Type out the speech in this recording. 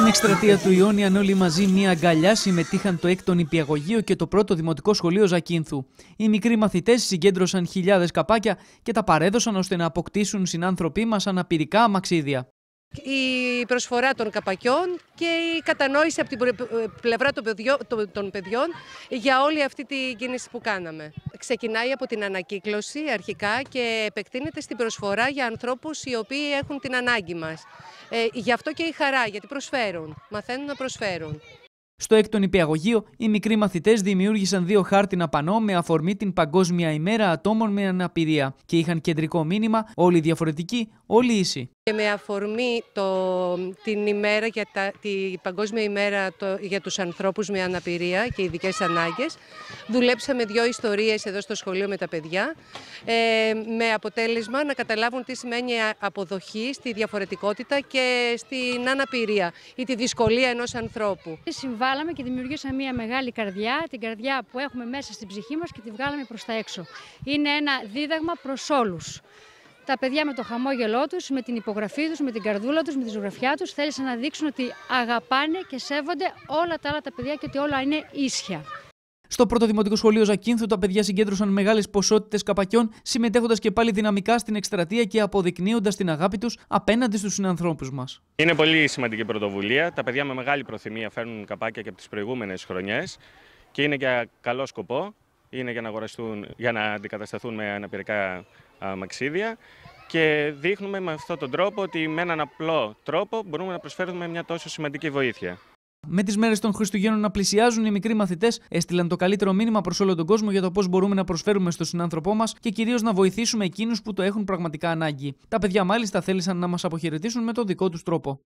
Στην εκστρατεία του Ιόνιαν όλοι μαζί μία αγκαλιά συμμετείχαν το 6ο Νηπιαγωγείο και το πρώτο Δημοτικό Σχολείο Ζακίνθου. Οι μικροί μαθητές συγκέντρωσαν χιλιάδες καπάκια και τα παρέδωσαν ώστε να αποκτήσουν συνάνθρωποι μας αναπηρικά αμαξίδια η προσφορά των καπακιών και η κατανόηση από την ε, πλευρά των παιδιών για όλη αυτή την κίνηση που κάναμε. Ξεκινάει από την ανακύκλωση αρχικά και επεκτείνεται στην προσφορά για ανθρώπους οι οποίοι έχουν την ανάγκη μας. Ε, γι' αυτό και η χαρά, γιατί προσφέρουν, μαθαίνουν να προσφέρουν. Στο έκτον νηπιαγωγείο, οι μικροί μαθητές δημιούργησαν δύο χάρτινα πανό με αφορμή την Παγκόσμια ημέρα ατόμων με αναπηρία και είχαν κεντρικό μήνυμα: Όλοι διαφορετικοί, όλοι ίσοι. Και με αφορμή το, την ημέρα για τα, Παγκόσμια ημέρα για τους ανθρώπους με αναπηρία και ειδικές ανάγκες, δουλέψαμε δύο ιστορίες εδώ στο σχολείο με τα παιδιά, ε, με αποτέλεσμα να καταλάβουν τι σημαίνει αποδοχή στη διαφορετικότητα και στην αναπηρία ή τη δυσκολία ενός ανθρώπου. Συμβάλαμε και δημιουργήσαμε μια μεγάλη καρδιά, την καρδιά που έχουμε μέσα στην ψυχή μας και τη βγάλαμε προς τα έξω. Είναι ένα δίδαγμα προς όλους τα παιδιά με το χαμόγελό τους, με την υπογραφή τους, με την καρδούλα τους, με τη ζωγραφιά τους θέλησαν να δείξουν ότι αγαπάνε και σέβονται όλα τα άλλα τα παιδιά και ότι όλα είναι ίσια. Στο πρώτο δημοτικό σχολείο Ζακίνθου, τα παιδιά συγκέντρωσαν μεγάλες ποσότητες καπακιών, συμμετέχοντας και πάλι δυναμικά στην εκστρατεία και αποδεικνύοντας την αγάπη τους απέναντι στους συνανθρώπους μας. Είναι πολύ σημαντική πρωτοβουλία. Τα παιδιά με μεγάλη προθυμία φέρνουν καπάκια και από τις προηγούμενες χρονιές και είναι για καλό σκοπό. Είναι για να, αγοραστούν, για να αντικατασταθούν με αναπηρικά μαξίδια και δείχνουμε με αυτόν τον τρόπο ότι με έναν απλό τρόπο μπορούμε να προσφέρουμε μια τόσο σημαντική βοήθεια. Με τις μέρες των Χριστουγέννων να πλησιάζουν, οι μικροί μαθητές έστειλαν το καλύτερο μήνυμα προς όλο τον κόσμο για το πώς μπορούμε να προσφέρουμε στον συνάνθρωπό μας και κυρίως να βοηθήσουμε εκείνους που το έχουν πραγματικά ανάγκη. Τα παιδιά, μάλιστα, θέλησαν να μας αποχαιρετήσουν με τον δικό τους τρόπο.